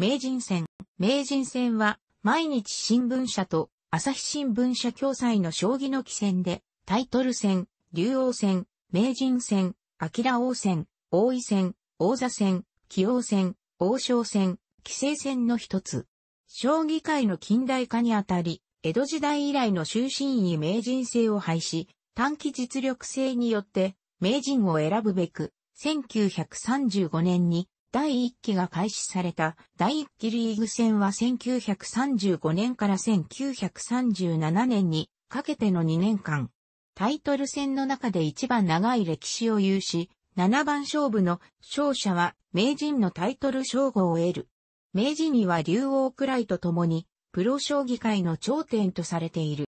名人戦。名人戦は、毎日新聞社と朝日新聞社共催の将棋の棋戦で、タイトル戦、竜王戦、名人戦、明王戦、王位戦、王座戦、棋王戦、王将戦、棋聖戦の一つ。将棋界の近代化にあたり、江戸時代以来の終身位名人制を廃止、短期実力制によって、名人を選ぶべく、1935年に第1期が開始された第1期リーグ戦は1935年から1937年にかけての2年間、タイトル戦の中で一番長い歴史を有し、7番勝負の勝者は名人のタイトル称号を得る。名人には竜王くらいと共に、プロ将棋界の頂点とされている。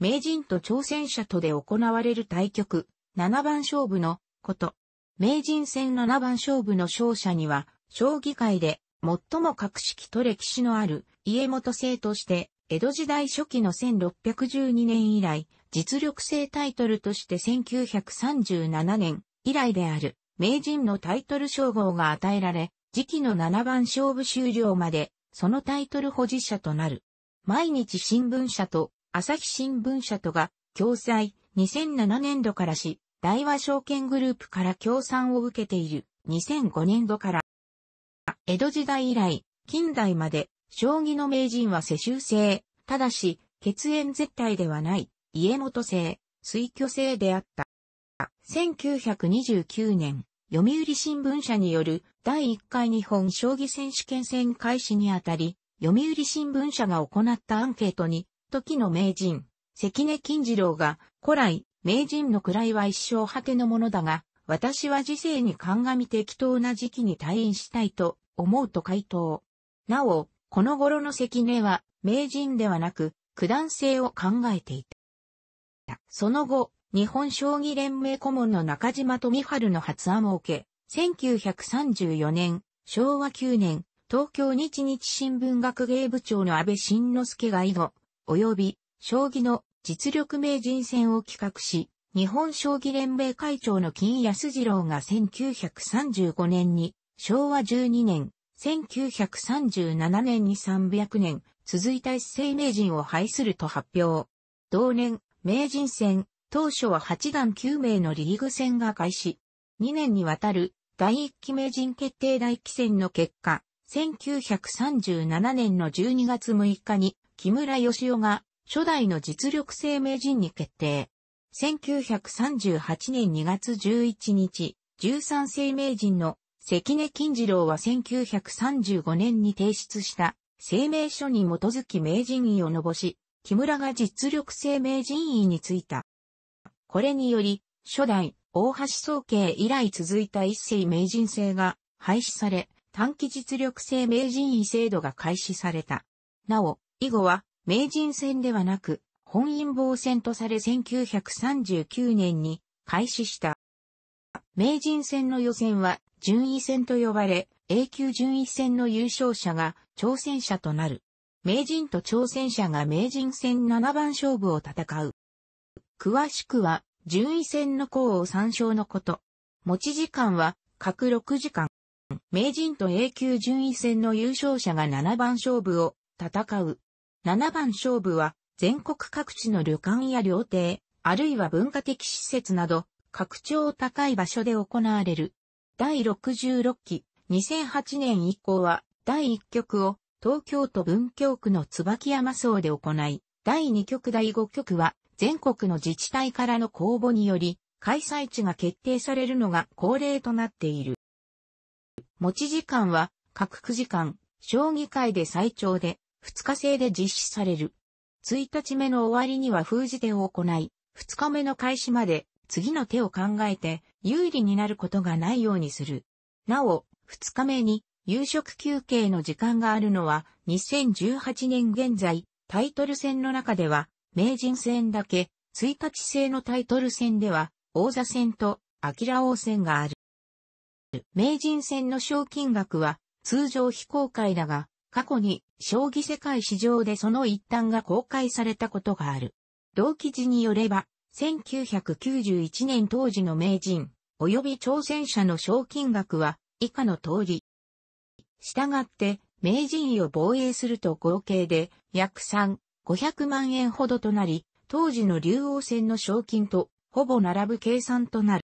名人と挑戦者とで行われる対局、7番勝負のこと、名人戦七番勝負の勝者には、将棋界で最も格式と歴史のある家元制として、江戸時代初期の1612年以来、実力制タイトルとして1937年以来である名人のタイトル称号が与えられ、時期の七番勝負終了まで、そのタイトル保持者となる。毎日新聞社と朝日新聞社とが、共催2007年度からし、大和証券グループから協賛を受けている2005年度から、江戸時代以来、近代まで、将棋の名人は世襲制、ただし、血縁絶対ではない、家元制、推挙制であった。1929年、読売新聞社による第1回日本将棋選手権戦開始にあたり、読売新聞社が行ったアンケートに、時の名人、関根金次郎が古来名人の位は一生果てのものだが、私は時世に鑑み適当な時期に退院したいと思うと回答。なお、この頃の関根は、名人ではなく、九段制を考えていた。その後、日本将棋連盟顧問の中島富春の発案を受け、1934年、昭和9年、東京日日新聞学芸部長の安倍晋之助が以後、及び、将棋の実力名人戦を企画し、日本将棋連盟会長の金安次郎が1935年に、昭和12年、1937年に300年、続いた一世名人を廃すると発表。同年、名人戦、当初は8段9名のリーグ戦が開始。2年にわたる第1期名人決定大期戦の結果、1937年の12月6日に木村義夫が初代の実力生名人に決定。1938年2月11日、13生名人の関根金次郎は1935年に提出した声明書に基づき名人位を伸ばし、木村が実力生名人位についた。これにより、初代大橋総計以来続いた一世名人制が廃止され、短期実力生名人位制度が開始された。なお、以後は名人戦ではなく、本因坊戦とされ1939年に開始した。名人戦の予選は順位戦と呼ばれ、A 級順位戦の優勝者が挑戦者となる。名人と挑戦者が名人戦七番勝負を戦う。詳しくは、順位戦の項を参照のこと。持ち時間は、各6時間。名人と A 級順位戦の優勝者が7番勝負を戦う7番勝負は、全国各地の旅館や料亭、あるいは文化的施設など、拡張高い場所で行われる。第66期、2008年以降は、第1局を、東京都文京区の椿山荘で行い、第2局第5局は、全国の自治体からの公募により、開催地が決定されるのが恒例となっている。持ち時間は、各9時間、将棋界で最長で、2日制で実施される。1日目の終わりには封じ手を行い、2日目の開始まで次の手を考えて有利になることがないようにする。なお、2日目に夕食休憩の時間があるのは2018年現在、タイトル戦の中では名人戦だけ、1日制のタイトル戦では王座戦とアキラ王戦がある。名人戦の賞金額は通常非公開だが、過去に将棋世界史上でその一端が公開されたことがある。同記事によれば、1991年当時の名人、及び挑戦者の賞金額は以下の通り。従って、名人位を防衛すると合計で約3、500万円ほどとなり、当時の竜王戦の賞金とほぼ並ぶ計算となる。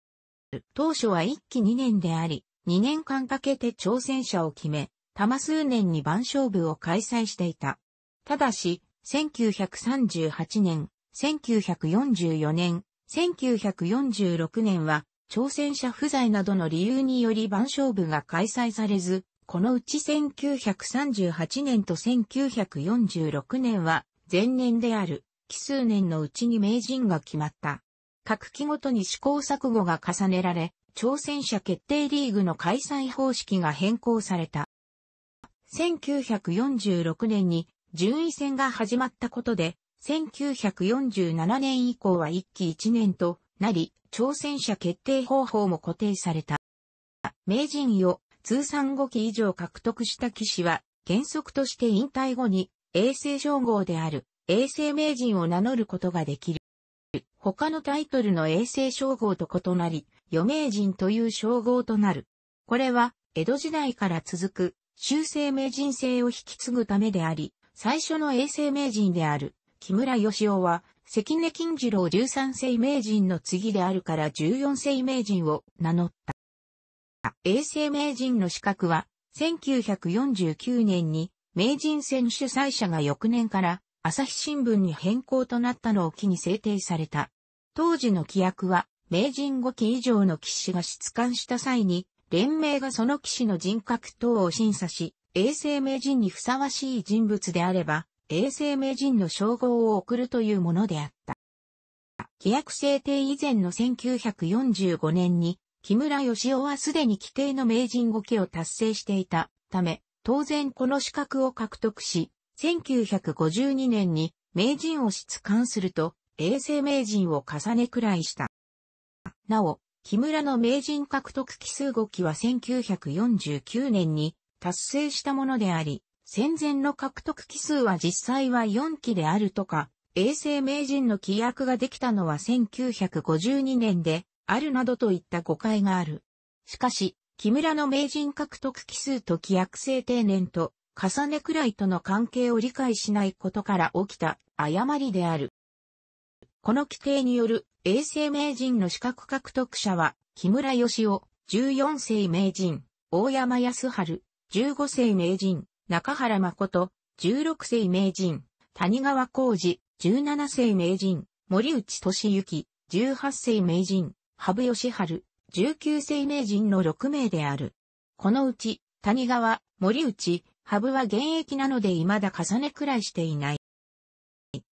当初は1期2年であり、2年間かけて挑戦者を決め、多数年に番勝部を開催していた。ただし、1938年、1944年、1946年は、挑戦者不在などの理由により番勝部が開催されず、このうち1938年と1946年は、前年である、奇数年のうちに名人が決まった。各期ごとに試行錯誤が重ねられ、挑戦者決定リーグの開催方式が変更された。1946年に順位戦が始まったことで、1947年以降は一期一年となり、挑戦者決定方法も固定された。名人を通算5期以上獲得した騎士は、原則として引退後に、衛星称号である、衛星名人を名乗ることができる。他のタイトルの衛星称号と異なり、余名人という称号となる。これは、江戸時代から続く中世名人制を引き継ぐためであり、最初の永世名人である、木村義雄は、関根金次郎13世名人の次であるから14世名人を名乗った。永世名人の資格は、1949年に名人戦主催者が翌年から朝日新聞に変更となったのを機に制定された。当時の規約は、名人5期以上の騎士が出官した際に、連盟がその騎士の人格等を審査し、永世名人にふさわしい人物であれば、永世名人の称号を送るというものであった。規約制定以前の1945年に、木村義夫はすでに規定の名人5期を達成していたため、当然この資格を獲得し、1952年に名人を出官すると、永世名人を重ねくらいした。なお、木村の名人獲得奇数5期は1949年に達成したものであり、戦前の獲得奇数は実際は4期であるとか、永世名人の規約ができたのは1952年で、あるなどといった誤解がある。しかし、木村の名人獲得奇数と規約制定年と、重ねくらいとの関係を理解しないことから起きた誤りである。この規定による永世名人の資格獲得者は、木村義雄、14世名人、大山康春、15世名人、中原誠、16世名人、谷川浩二、17世名人、森内俊之、18世名人、羽生義春、19世名人の6名である。このうち、谷川、森内、羽生は現役なので未だ重ねくらいしていない。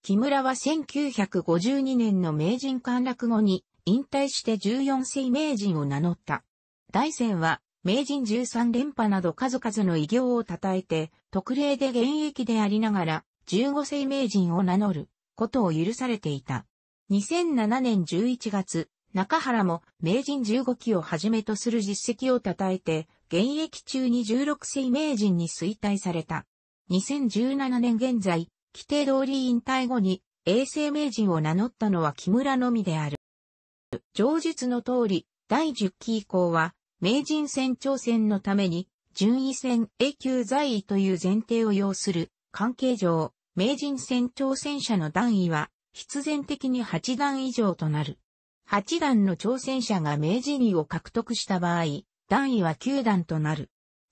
木村は1952年の名人陥落後に引退して14世名人を名乗った。大戦は名人13連覇など数々の偉業を称えて、特例で現役でありながら15世名人を名乗ることを許されていた。2007年11月、中原も名人15期をはじめとする実績を称えて、現役中に16世名人に衰退された。2017年現在、規定通り引退後に永世名人を名乗ったのは木村のみである。上述の通り、第10期以降は、名人戦挑戦のために、順位戦 A 級在位という前提を要する、関係上、名人戦挑戦者の段位は、必然的に8段以上となる。8段の挑戦者が名人位を獲得した場合、段位は9段となる。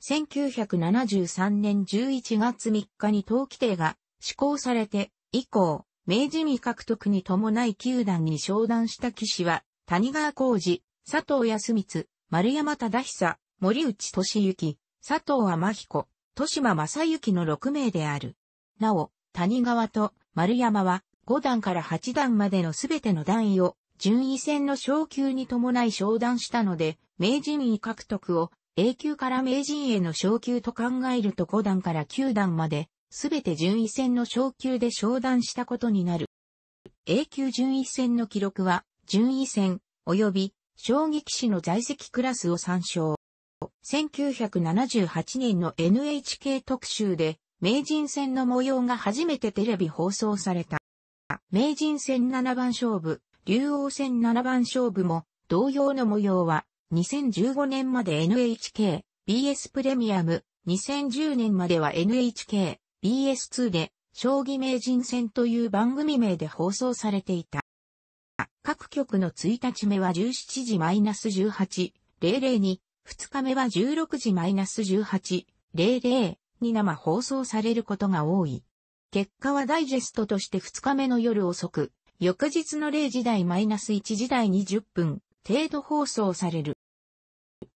1973年11月3日に党規定が施行されて、以降、明治未獲得に伴い球団に商談した騎士は、谷川浩二、佐藤康光、丸山忠久、森内俊之、佐藤天彦、豊島正幸の6名である。なお、谷川と丸山は5段から8段までのすべての段位を順位戦の昇級に伴い商談したので、名人位獲得を A 級から名人への昇級と考えると5段から9段まですべて順位戦の昇級で昇段したことになる。A 級順位戦の記録は、順位戦、及び、将棋士の在籍クラスを参照。1978年の NHK 特集で、名人戦の模様が初めてテレビ放送された。名人戦七番勝負、竜王戦七番勝負も、同様の模様は、2015年まで NHK、BS プレミアム、2010年までは NHK、BS2 で将棋名人戦という番組名で放送されていた。各局の1日目は17時 -18.00 に、2日目は16時 -18.00 に生放送されることが多い。結果はダイジェストとして2日目の夜遅く、翌日の0時台 -1 時台に0分程度放送される。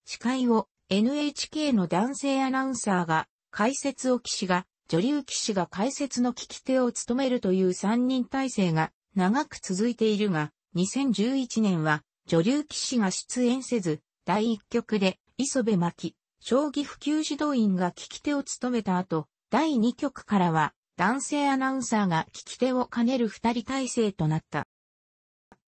司会を NHK の男性アナウンサーが解説を騎士が女流騎士が解説の聞き手を務めるという3人体制が長く続いているが、2011年は女流騎士が出演せず、第1局で磯部巻、将棋普及指導員が聞き手を務めた後、第2局からは男性アナウンサーが聞き手を兼ねる2人体制となった。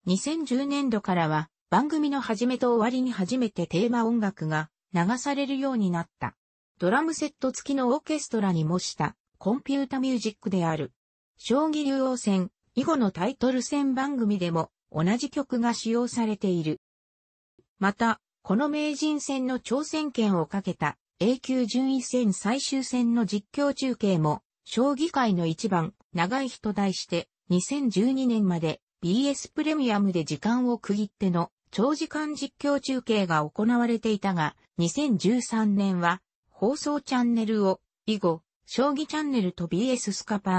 2010年度からは番組の始めと終わりに初めてテーマ音楽が流されるようになった。ドラムセット付きのオーケストラに模したコンピュータミュージックである。将棋竜王戦以後のタイトル戦番組でも同じ曲が使用されている。また、この名人戦の挑戦権をかけた A 級順位戦最終戦の実況中継も、将棋界の一番長い日と題して2012年まで BS プレミアムで時間を区切っての長時間実況中継が行われていたが、2013年は放送チャンネルを、以後、将棋チャンネルと BS スカパ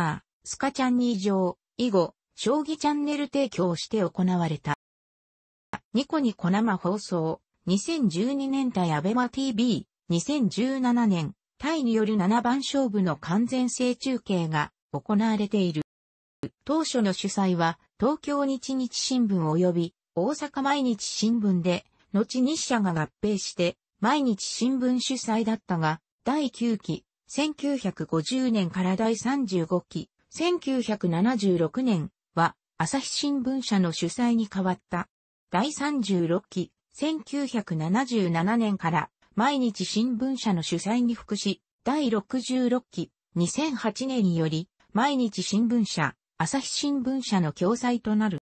ー、スカチャンにー上、以後、将棋チャンネル提供して行われた。ニコニコ生放送、2012年対アベマ TV、2017年、タイによる7番勝負の完全性中継が行われている。当初の主催は、東京日日新聞及び大阪毎日新聞で、後日社が合併して、毎日新聞主催だったが、第9期、1950年から第35期、1976年は、朝日新聞社の主催に変わった。第36期、1977年から毎日新聞社の主催に服し、第66期、2008年により、毎日新聞社、朝日新聞社の共催となる。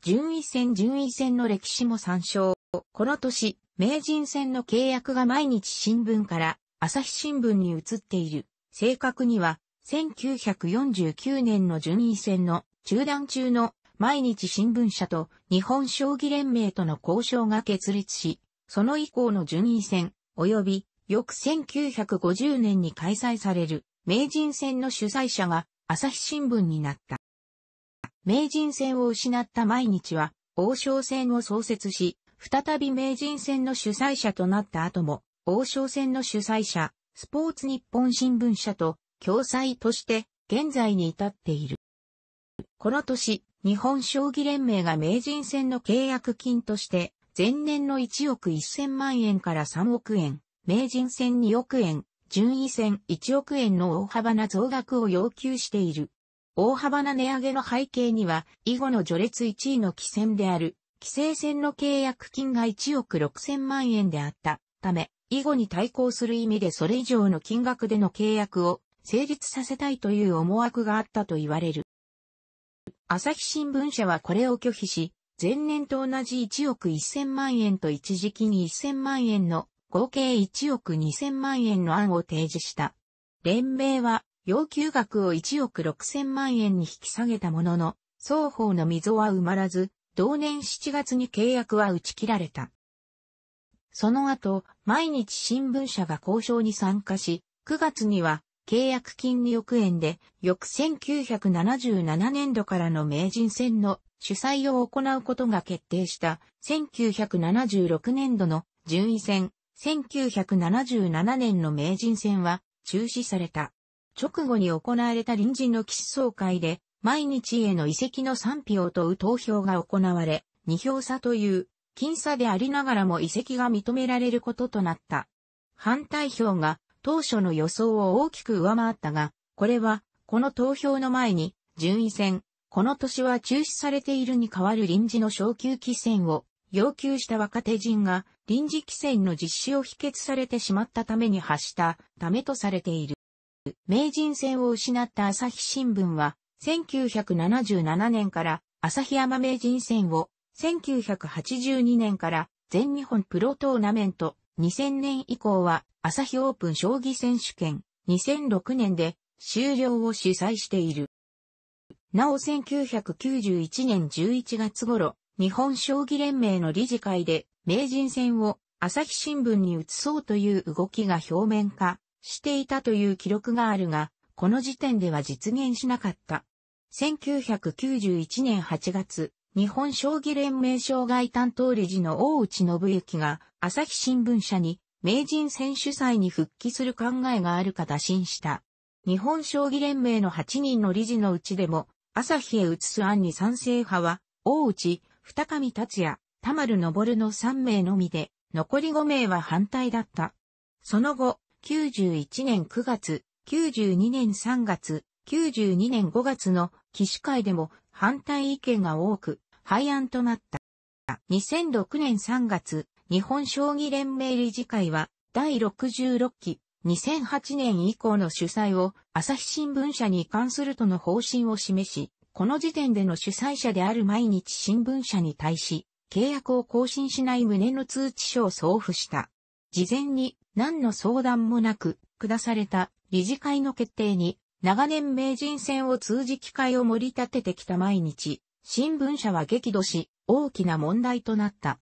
順位戦順位戦の歴史も参照。この年、名人戦の契約が毎日新聞から朝日新聞に移っている。正確には、1949年の順位戦の中断中の毎日新聞社と日本将棋連盟との交渉が決裂し、その以降の順位戦、及び翌1950年に開催される名人戦の主催者が朝日新聞になった。名人戦を失った毎日は王将戦を創設し、再び名人戦の主催者となった後も、王将戦の主催者、スポーツ日本新聞社と共催として現在に至っている。この年、日本将棋連盟が名人戦の契約金として、前年の1億1000万円から3億円、名人戦2億円、順位戦1億円の大幅な増額を要求している。大幅な値上げの背景には、以後の序列1位の棋戦である、規制線の契約金が1億6000万円であったため、以後に対抗する意味でそれ以上の金額での契約を成立させたいという思惑があったと言われる。朝日新聞社はこれを拒否し、前年と同じ1億1000万円と一時金1000万円の合計1億2000万円の案を提示した。連盟は要求額を1億6000万円に引き下げたものの、双方の溝は埋まらず、同年7月に契約は打ち切られた。その後、毎日新聞社が交渉に参加し、9月には契約金2億円で、翌1977年度からの名人戦の主催を行うことが決定した1976年度の順位戦、1977年の名人戦は中止された。直後に行われた臨時の騎士総会で毎日への遺跡の賛否を問う投票が行われ、二票差という、僅差でありながらも遺跡が認められることとなった。反対票が当初の予想を大きく上回ったが、これは、この投票の前に、順位戦、この年は中止されているに代わる臨時の昇級期戦を要求した若手陣が臨時期戦の実施を否決されてしまったために発したためとされている。名人戦を失った朝日新聞は1977年から朝日山名人戦を、1982年から全日本プロトーナメント、2000年以降は朝日オープン将棋選手権、2006年で終了を主催している。なお1991年11月頃、日本将棋連盟の理事会で名人戦を朝日新聞に移そうという動きが表面化していたという記録があるが、この時点では実現しなかった。1991年8月、日本将棋連盟障害担当理事の大内信之が、朝日新聞社に、名人選手祭に復帰する考えがあるか打診した。日本将棋連盟の8人の理事のうちでも、朝日へ移す案に賛成派は、大内、二上達也、田丸昇の3名のみで、残り5名は反対だった。その後、91年9月、92年3月、92年5月の騎士会でも反対意見が多く、廃案となった。2006年3月、日本将棋連盟理事会は、第66期、2008年以降の主催を、朝日新聞社に関するとの方針を示し、この時点での主催者である毎日新聞社に対し、契約を更新しない旨の通知書を送付した。事前に何の相談もなく下された理事会の決定に長年名人戦を通じ機会を盛り立ててきた毎日、新聞社は激怒し、大きな問題となった。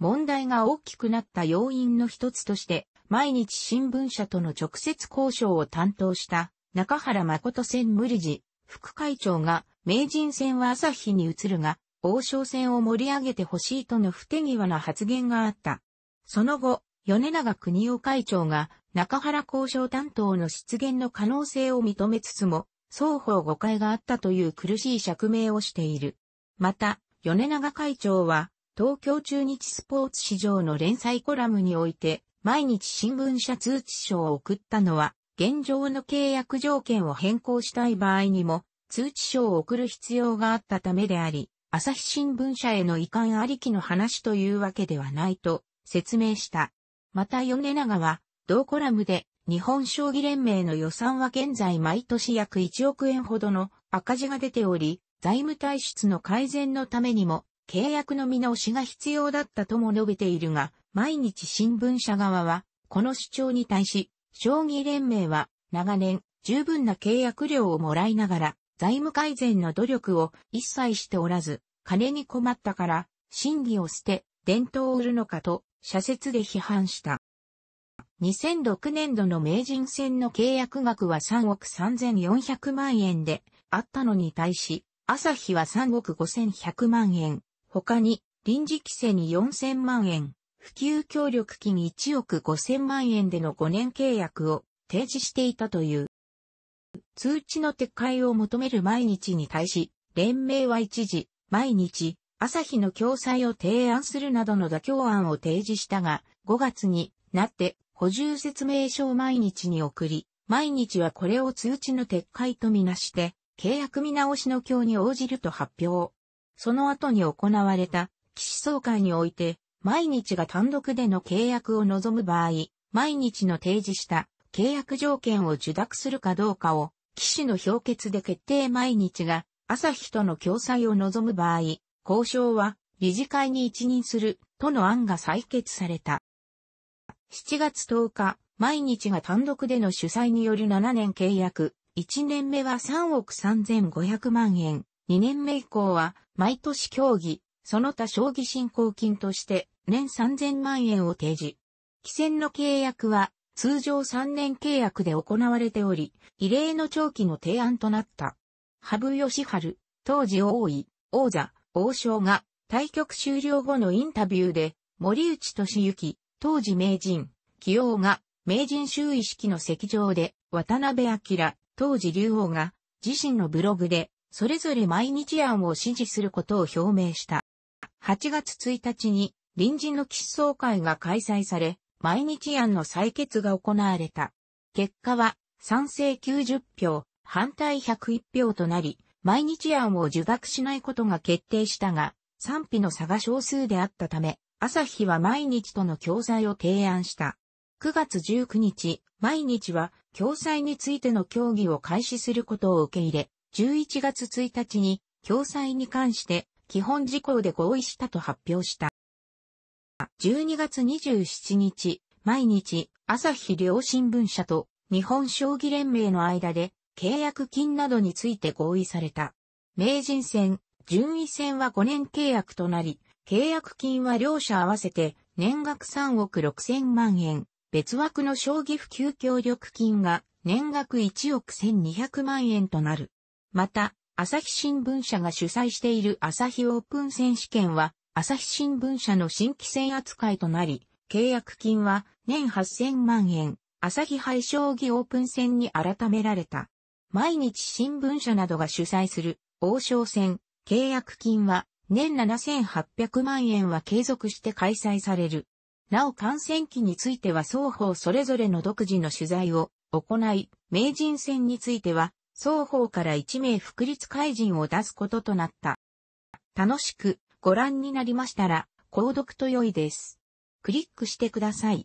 問題が大きくなった要因の一つとして、毎日新聞社との直接交渉を担当した中原誠専務理事、副会長が、名人戦は朝日に移るが、王将戦を盛り上げてほしいとの不手際な発言があった。その後、米長国夫会長が中原交渉担当の出現の可能性を認めつつも、双方誤解があったという苦しい釈明をしている。また、米長会長は、東京中日スポーツ市場の連載コラムにおいて、毎日新聞社通知書を送ったのは、現状の契約条件を変更したい場合にも、通知書を送る必要があったためであり、朝日新聞社への遺憾ありきの話というわけではないと説明した。また米長は、同コラムで、日本将棋連盟の予算は現在毎年約1億円ほどの赤字が出ており、財務体質の改善のためにも、契約の見直しが必要だったとも述べているが、毎日新聞社側は、この主張に対し、将棋連盟は、長年、十分な契約料をもらいながら、財務改善の努力を一切しておらず、金に困ったから、審議を捨て、伝統を売るのかと、社説で批判した。2006年度の名人戦の契約額は3億3400万円であったのに対し、朝日は3億5100万円、他に臨時規制に4000万円、普及協力金1億5000万円での5年契約を提示していたという。通知の撤回を求める毎日に対し、連盟は一時、毎日、朝日の共済を提案するなどの妥協案を提示したが、5月になって補充説明書を毎日に送り、毎日はこれを通知の撤回とみなして、契約見直しの協に応じると発表。その後に行われた、騎士総会において、毎日が単独での契約を望む場合、毎日の提示した契約条件を受諾するかどうかを、騎士の評決で決定毎日が、朝日との共催を望む場合、交渉は理事会に一任するとの案が採決された。7月10日、毎日が単独での主催による7年契約、1年目は3億3500万円、2年目以降は毎年競技、その他将棋振興金として年3000万円を提示。棋戦の契約は通常3年契約で行われており、異例の長期の提案となった。羽生義ル、当時王位、王座、王将が対局終了後のインタビューで、森内俊之、当時名人、起用が、名人就位式の席上で、渡辺明、当時竜王が、自身のブログで、それぞれ毎日案を支持することを表明した。8月1日に、臨時の喫相会が開催され、毎日案の採決が行われた。結果は、賛成90票、反対101票となり、毎日案を受諾しないことが決定したが、賛否の差が少数であったため、朝日は毎日との教材を提案した。9月19日、毎日は教材についての協議を開始することを受け入れ、11月1日に教材に関して基本事項で合意したと発表した。12月27日、毎日、朝日両新聞社と日本将棋連盟の間で契約金などについて合意された。名人戦、順位戦は5年契約となり、契約金は両者合わせて年額3億6千万円、別枠の将棋普及協力金が年額1億1200万円となる。また、朝日新聞社が主催している朝日オープン選手権は、朝日新聞社の新規戦扱いとなり、契約金は年8000万円、朝日杯将棋オープン戦に改められた。毎日新聞社などが主催する王将戦、契約金は年7800万円は継続して開催される。なお感染期については双方それぞれの独自の取材を行い、名人戦については双方から1名副立会人を出すこととなった。楽しくご覧になりましたら、購読と良いです。クリックしてください。